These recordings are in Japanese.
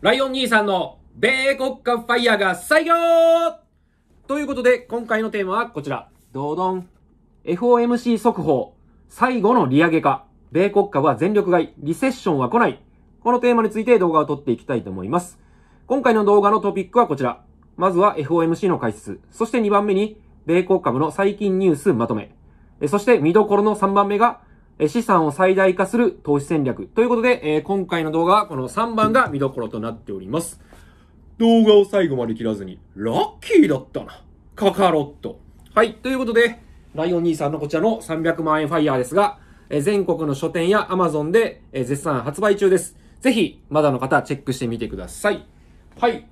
ライオン兄さんの米国家ファイヤーが最強ということで、今回のテーマはこちら。どどん。FOMC 速報。最後の利上げか。米国家は全力買い。リセッションは来ない。このテーマについて動画を撮っていきたいと思います。今回の動画のトピックはこちら。まずは FOMC の解説。そして2番目に、米国株の最近ニュースまとめ。そして見どころの3番目が、資産を最大化する投資戦略。ということで、えー、今回の動画はこの3番が見どころとなっております。動画を最後まで切らずに、ラッキーだったな。カカロット。はい。ということで、ライオン兄さんのこちらの300万円ファイヤーですが、えー、全国の書店や Amazon で、えー、絶賛発売中です。ぜひ、まだの方、チェックしてみてください。はい。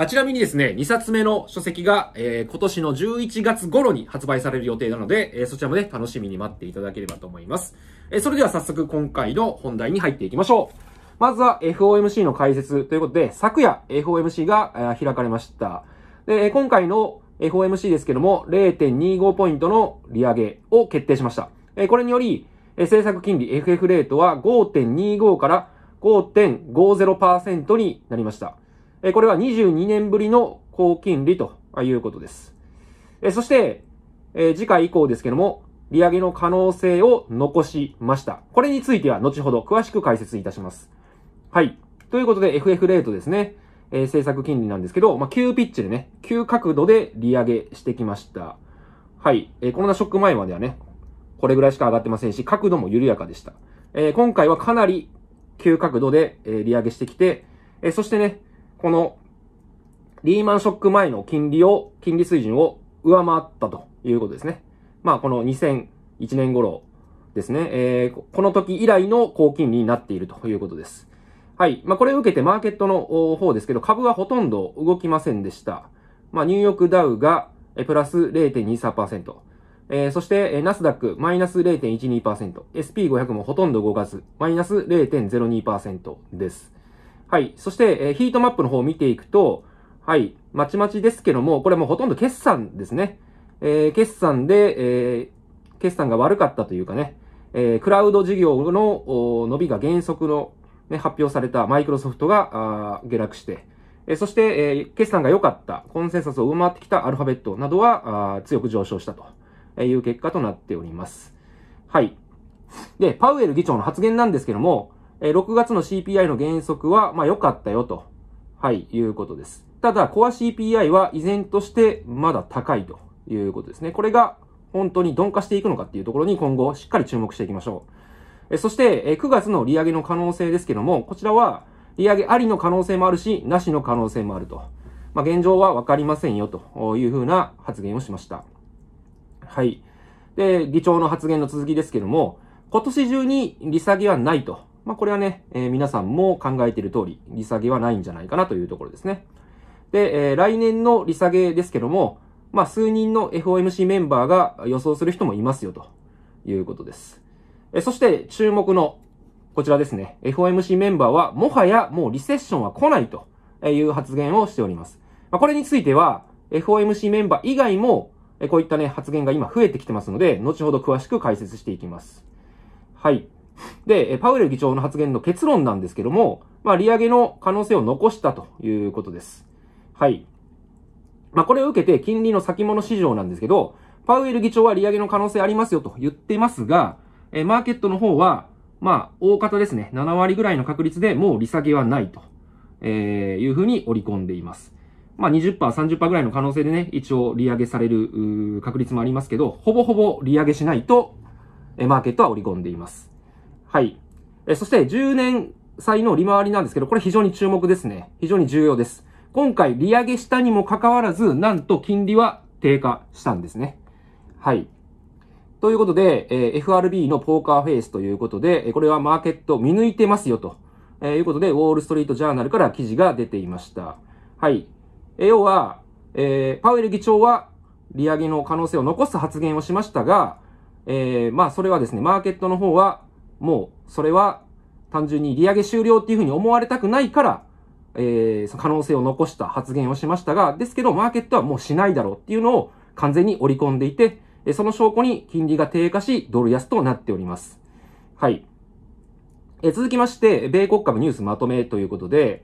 あちなみにですね、2冊目の書籍が、えー、今年の11月頃に発売される予定なので、えー、そちらもね、楽しみに待っていただければと思います。えー、それでは早速今回の本題に入っていきましょう。まずは FOMC の解説ということで、昨夜 FOMC が開かれました。で、今回の FOMC ですけども、0.25ポイントの利上げを決定しました。これにより、政策金利 FF レートは5.25から5.50%になりました。えこれは22年ぶりの高金利ということです。えそして、え次回以降ですけども、利上げの可能性を残しました。これについては後ほど詳しく解説いたします。はい。ということで FF レートですね。えー、政策金利なんですけど、まあ、急ピッチでね、急角度で利上げしてきました。はい。えー、コロナショック前まではね、これぐらいしか上がってませんし、角度も緩やかでした。えー、今回はかなり急角度で、えー、利上げしてきて、えー、そしてね、このリーマンショック前の金利を、金利水準を上回ったということですね。まあ、この2001年頃ですね、えー、この時以来の高金利になっているということです。はい。まあ、これを受けてマーケットの方ですけど、株はほとんど動きませんでした。まあ、ニューヨークダウがプラス0.23%、えー、そしてナスダックマイナス0.12%、SP500 もほとんど動かず、マイナス0.02%です。はい。そして、えー、ヒートマップの方を見ていくと、はい。まちまちですけども、これもうほとんど決算ですね。えー、決算で、えー、決算が悪かったというかね、えー、クラウド事業の伸びが原則の、ね、発表されたマイクロソフトが下落して、えー、そして、えー、決算が良かった、コンセンサスを上回ってきたアルファベットなどは強く上昇したという結果となっております。はい。で、パウエル議長の発言なんですけども、え6月の CPI の原則は、まあ良かったよと、はい、いうことです。ただ、コア CPI は依然としてまだ高いということですね。これが本当に鈍化していくのかっていうところに今後しっかり注目していきましょう。えそして、え9月の利上げの可能性ですけども、こちらは利上げありの可能性もあるし、なしの可能性もあると。まあ、現状はわかりませんよというふうな発言をしました。はい。で、議長の発言の続きですけども、今年中に利下げはないとまあ、これはね、えー、皆さんも考えている通り、利下げはないんじゃないかなというところですね。で、えー、来年の利下げですけども、まあ、数人の FOMC メンバーが予想する人もいますよ、ということです。えー、そして、注目の、こちらですね。FOMC メンバーは、もはやもうリセッションは来ないという発言をしております。まあ、これについては、FOMC メンバー以外も、こういったね、発言が今増えてきてますので、後ほど詳しく解説していきます。はい。で、パウエル議長の発言の結論なんですけども、まあ、利上げの可能性を残したということです。はい。まあ、これを受けて金利の先物市場なんですけど、パウエル議長は利上げの可能性ありますよと言ってますが、えマーケットの方は、まあ、大方ですね、7割ぐらいの確率でもう利下げはないと、えー、いうふうに織り込んでいます。まあ20%、30%ぐらいの可能性でね、一応利上げされる確率もありますけど、ほぼほぼ利上げしないと、えマーケットは織り込んでいます。はい。えそして10年債の利回りなんですけど、これ非常に注目ですね。非常に重要です。今回利上げしたにもかかわらず、なんと金利は低下したんですね。はい。ということで、えー、FRB のポーカーフェイスということで、これはマーケット見抜いてますよと、えー、いうことで、ウォールストリートジャーナルから記事が出ていました。はい。えー、要は、えー、パウエル議長は利上げの可能性を残す発言をしましたが、えー、まあ、それはですね、マーケットの方はもうそれは単純に利上げ終了っていうふうに思われたくないから、えー、可能性を残した発言をしましたが、ですけどマーケットはもうしないだろうっていうのを完全に織り込んでいて、その証拠に金利が低下し、ドル安となっております。はい。え続きまして、米国株ニュースまとめということで、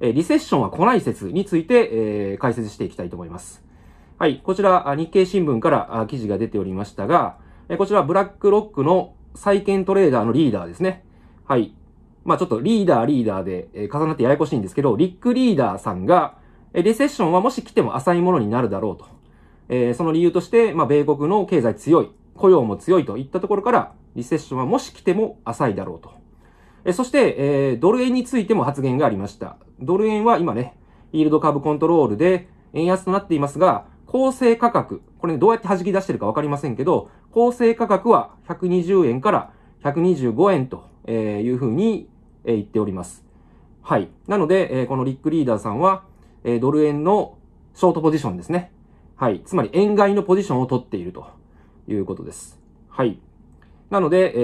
えリセッションは来ない説について、えー、解説していきたいと思います。はい。こちら、日経新聞から記事が出ておりましたが、こちら、ブラックロックの債券トレーダーのリーダーですね。はい。まあちょっとリーダーリーダーで、え重なってややこしいんですけど、リックリーダーさんが、えレセッションはもし来ても浅いものになるだろうと。えー、その理由として、まあ米国の経済強い、雇用も強いといったところから、リセッションはもし来ても浅いだろうと。えそして、えー、ドル円についても発言がありました。ドル円は今ね、イールド株コントロールで円安となっていますが、構成価格、これね、どうやって弾き出してるかわかりませんけど、構成価格は120円から125円というふうに言っております。はい。なので、このリックリーダーさんは、ドル円のショートポジションですね。はい。つまり、円買いのポジションを取っているということです。はい。なので、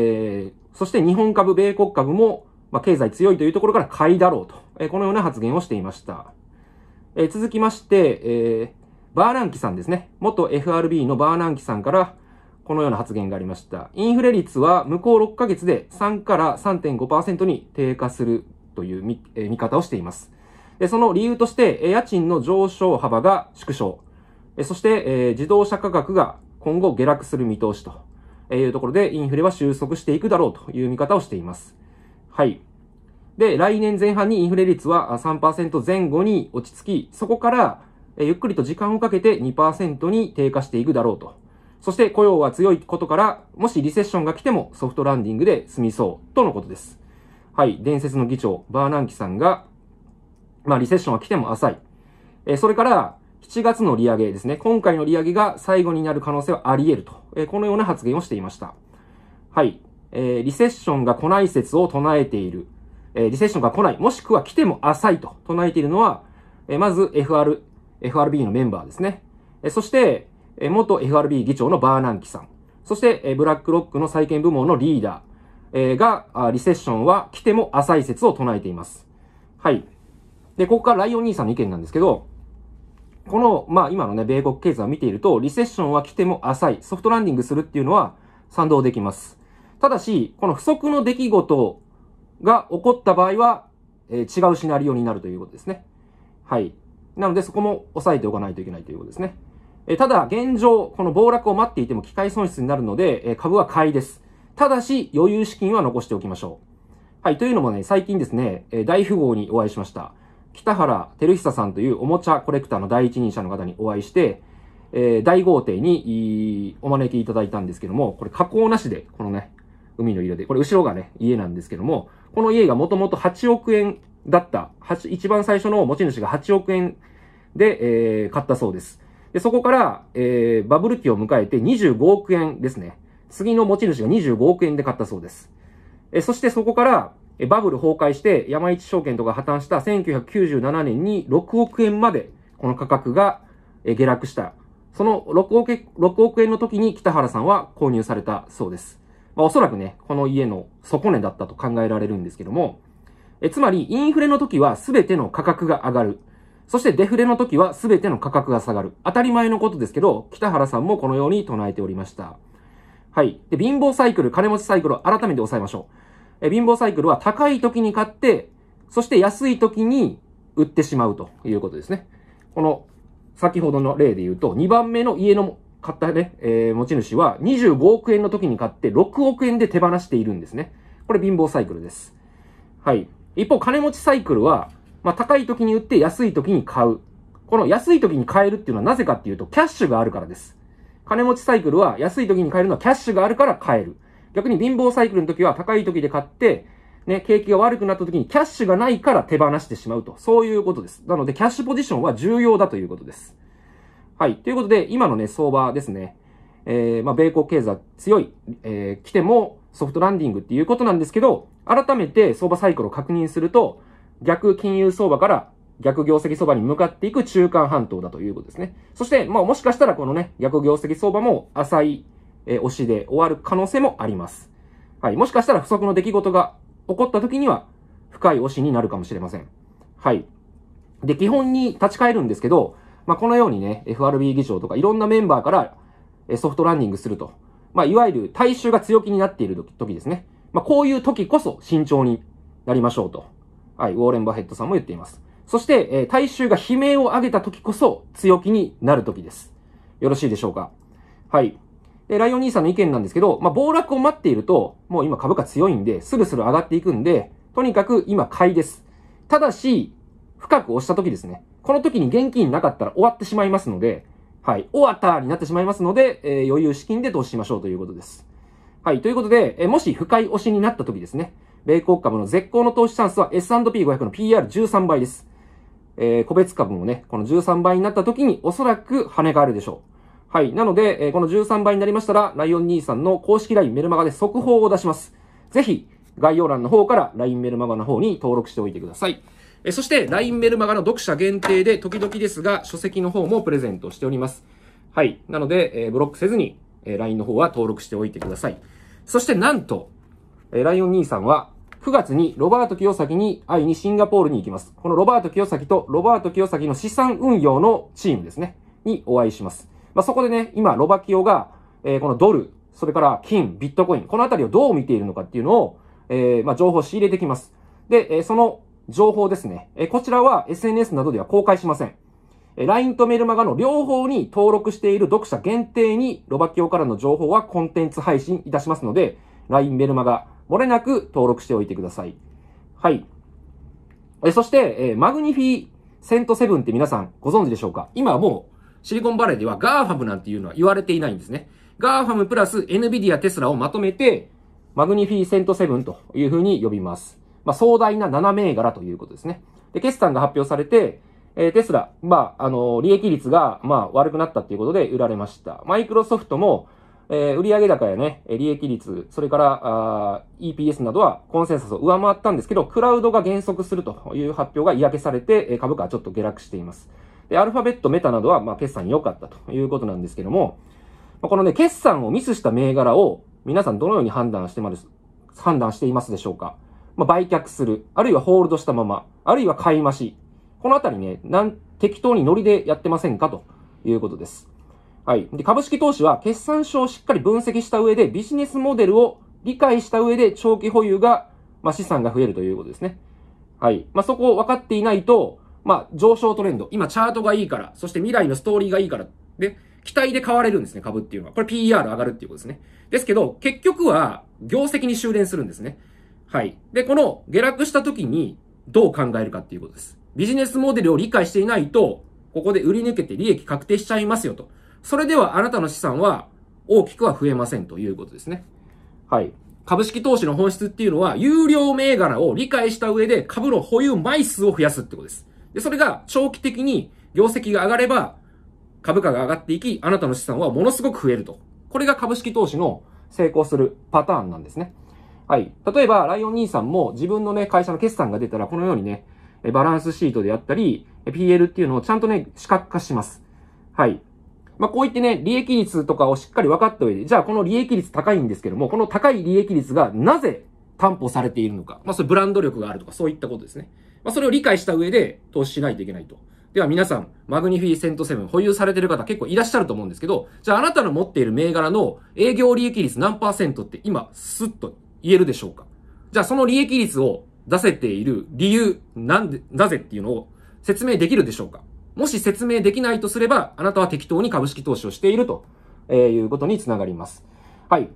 えー、そして日本株、米国株も、まあ、経済強いというところから買いだろうと、えー、このような発言をしていました。えー、続きまして、えー、バーナンキさんですね。元 FRB のバーナンキさんから、このような発言がありました。インフレ率は向こう6ヶ月で3から3.5%に低下するという見,、え見方をしています。で、その理由として、え家賃の上昇幅が縮小。えそして、えー、自動車価格が今後下落する見通しというところで、インフレは収束していくだろうという見方をしています。はい。で、来年前半にインフレ率は3%前後に落ち着き、そこからゆっくりと時間をかけて2%に低下していくだろうとそして雇用は強いことから、もしリセッションが来てもソフトランディングで済みそう、とのことです。はい、伝説の議長、バーナンキさんが、まあ、リセッションは来ても浅い。えそれから、7月の利上げですね。今回の利上げが最後になる可能性はあり得ると。えこのような発言をしていました。はい。えー、リセッションが来ない説を唱えている。えー、リセッションが来ない、もしくは来ても浅いと唱えているのは、えー、まず FR、FRB のメンバーですね。えそして、え元 FRB 議長のバーナンキさん、そして、えブラックロックの債券部門のリーダー、えがあ、リセッションは来ても浅い説を唱えています。はい。で、ここからライオン兄さんの意見なんですけど、この、まあ今のね、米国経済を見ていると、リセッションは来ても浅い、ソフトランディングするっていうのは賛同できます。ただし、この不足の出来事が起こった場合は、えー、違うシナリオになるということですね。はい。なので、そこも押さえておかないといけないということですね。えただ、現状、この暴落を待っていても機械損失になるので、え株は買いです。ただし、余裕資金は残しておきましょう。はい、というのもね、最近ですね、え大富豪にお会いしました。北原照久さんというおもちゃコレクターの第一人者の方にお会いして、えー、大豪邸にお招きいただいたんですけども、これ加工なしで、このね、海の色で、これ後ろがね、家なんですけども、この家がもともと8億円だった、一番最初の持ち主が8億円で、えー、買ったそうです。で、そこから、えー、バブル期を迎えて25億円ですね。次の持ち主が25億円で買ったそうです。えそしてそこから、えバブル崩壊して、山一証券とか破綻した1997年に6億円まで、この価格が、え下落した。その6億 ,6 億円の時に北原さんは購入されたそうです。まあ、おそらくね、この家の底値だったと考えられるんですけども、えつまり、インフレの時は全ての価格が上がる。そしてデフレの時は全ての価格が下がる。当たり前のことですけど、北原さんもこのように唱えておりました。はい。で、貧乏サイクル、金持ちサイクルを改めて抑えましょう。え貧乏サイクルは高い時に買って、そして安い時に売ってしまうということですね。この、先ほどの例で言うと、2番目の家の買ったね、えー、持ち主は25億円の時に買って6億円で手放しているんですね。これ貧乏サイクルです。はい。一方、金持ちサイクルは、まあ、高い時に売って安い時に買う。この安い時に買えるっていうのはなぜかっていうと、キャッシュがあるからです。金持ちサイクルは安い時に買えるのはキャッシュがあるから買える。逆に貧乏サイクルの時は高い時で買って、ね、景気が悪くなった時にキャッシュがないから手放してしまうと。そういうことです。なので、キャッシュポジションは重要だということです。はい。ということで、今のね、相場ですね。えー、まあ、米国経済強い、えー、来てもソフトランディングっていうことなんですけど、改めて相場サイクルを確認すると、逆金融相場から逆業績相場に向かっていく中間半島だということですね。そして、まあもしかしたらこのね、逆業績相場も浅い、えー、押しで終わる可能性もあります。はい。もしかしたら不足の出来事が起こった時には深い押しになるかもしれません。はい。で、基本に立ち返るんですけど、まあこのようにね、FRB 議長とかいろんなメンバーからソフトランディングすると。まあいわゆる大衆が強気になっている時ですね。まあこういう時こそ慎重になりましょうと。はい、ウォーレン・バフェットさんも言っています。そして、えー、大衆が悲鳴を上げた時こそ強気になる時です。よろしいでしょうかはい。で、ライオン兄さんの意見なんですけど、まあ、暴落を待っていると、もう今株価強いんで、すぐすぐ上がっていくんで、とにかく今買いです。ただし、深く押した時ですね。この時に現金なかったら終わってしまいますので、はい、終わったになってしまいますので、えー、余裕資金で投資しましょうということです。はい、ということで、えー、もし深い押しになった時ですね。米国株の絶好の投資チャンスは S&P500 の PR13 倍です。えー、個別株もね、この13倍になった時におそらく跳ねがあるでしょう。はい。なので、えー、この13倍になりましたら、ライオン兄さんの公式 LINE メルマガで速報を出します。ぜひ、概要欄の方から LINE メルマガの方に登録しておいてください。えー、そして、LINE メルマガの読者限定で、時々ですが、書籍の方もプレゼントしております。はい。なので、えー、ブロックせずに、えー、LINE の方は登録しておいてください。そして、なんと、えー、ライオン兄さんは、9月にロバート清崎に会いにシンガポールに行きます。このロバート清崎とロバート清崎の資産運用のチームですね、にお会いします。まあ、そこでね、今、ロバキオが、えー、このドル、それから金、ビットコイン、このあたりをどう見ているのかっていうのを、えー、まあ、情報を仕入れてきます。で、えー、その情報ですね、えこちらは SNS などでは公開しません。え LINE とメルマガの両方に登録している読者限定にロバキオからの情報はコンテンツ配信いたしますので、LINE メルマガ、漏れなく登録しておいてください。はい。えそして、えー、マグニフィセントセブンって皆さんご存知でしょうか今はもうシリコンバレーでは GAFAM なんていうのは言われていないんですね。GAFAM プラス NVIDIA テスラをまとめてマグニフィセントセブンというふうに呼びます。まあ、壮大な7銘柄ということですね。で、決算が発表されて、えー、テスラ、まあ、あのー、利益率が、まあ、悪くなったっていうことで売られました。マイクロソフトも、えー、売上高やね、利益率、それから、あ EPS などはコンセンサスを上回ったんですけど、クラウドが減速するという発表が嫌気されて、株価はちょっと下落しています。で、アルファベット、メタなどは、まあ、決算良かったということなんですけども、まこのね、決算をミスした銘柄を、皆さんどのように判断してまで、判断していますでしょうか。まあ、売却する、あるいはホールドしたまま、あるいは買い増し。このあたりね、なん、適当にノリでやってませんかということです。はい。で、株式投資は決算書をしっかり分析した上でビジネスモデルを理解した上で長期保有が、まあ、資産が増えるということですね。はい。まあ、そこを分かっていないと、まあ、上昇トレンド。今、チャートがいいから、そして未来のストーリーがいいから。で、期待で買われるんですね、株っていうのは。これ PR 上がるっていうことですね。ですけど、結局は、業績に修練するんですね。はい。で、この、下落した時に、どう考えるかっていうことです。ビジネスモデルを理解していないと、ここで売り抜けて利益確定しちゃいますよと。それではあなたの資産は大きくは増えませんということですね。はい。株式投資の本質っていうのは、有料銘柄を理解した上で株の保有枚数を増やすってことです。で、それが長期的に業績が上がれば、株価が上がっていき、あなたの資産はものすごく増えると。これが株式投資の成功するパターンなんですね。はい。例えば、ライオン兄さんも自分のね、会社の決算が出たら、このようにね、バランスシートであったり、PL っていうのをちゃんとね、視覚化します。はい。まあ、こういってね、利益率とかをしっかり分かった上で、じゃあこの利益率高いんですけども、この高い利益率がなぜ担保されているのか。まあ、それブランド力があるとか、そういったことですね。まあ、それを理解した上で投資しないといけないと。では皆さん、マグニフィセントセブン保有されてる方結構いらっしゃると思うんですけど、じゃああなたの持っている銘柄の営業利益率何パーセントって今、スッと言えるでしょうかじゃあその利益率を出せている理由、なんで、なぜっていうのを説明できるでしょうかもし説明できないとすれば、あなたは適当に株式投資をしていると、えいうことにつながります。はい。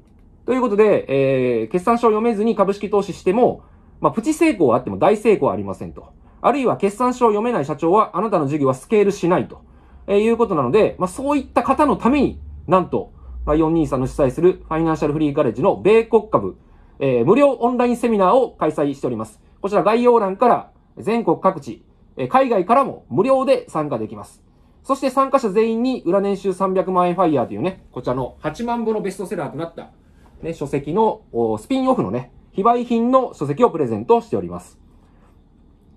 ということで、えー、決算書を読めずに株式投資しても、まあ、プチ成功はあっても大成功はありませんと。あるいは決算書を読めない社長は、あなたの事業はスケールしないと、えー、いうことなので、まあ、そういった方のために、なんと、ライオン3の主催するファイナンシャルフリーガレッジの米国株、えー、無料オンラインセミナーを開催しております。こちら概要欄から全国各地、え海外からも無料で参加できます。そして参加者全員に裏年収300万円ファイヤーというね、こちらの8万部のベストセラーとなった、ね、書籍のスピンオフのね、非売品の書籍をプレゼントしております。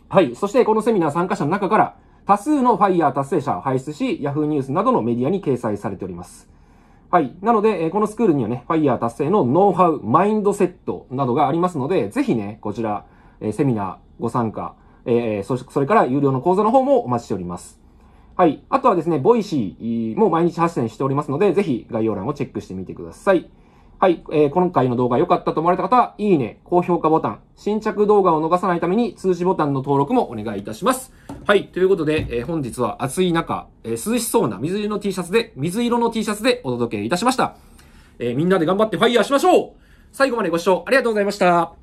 はい。そしてこのセミナー参加者の中から、多数のファイヤー達成者を輩出し、Yahoo ニュースなどのメディアに掲載されております。はい。なので、このスクールにはね、ファイヤー達成のノウハウ、マインドセットなどがありますので、ぜひね、こちら、セミナーご参加えー、それから有料の講座の方もお待ちしております。はい。あとはですね、ボイシーも毎日発信しておりますので、ぜひ概要欄をチェックしてみてください。はい。えー、今回の動画良かったと思われた方は、いいね、高評価ボタン、新着動画を逃さないために通知ボタンの登録もお願いいたします。はい。ということで、えー、本日は暑い中、えー、涼しそうな水色の T シャツで、水色の T シャツでお届けいたしました。えみんなで頑張ってファイヤーしましょう最後までご視聴ありがとうございました。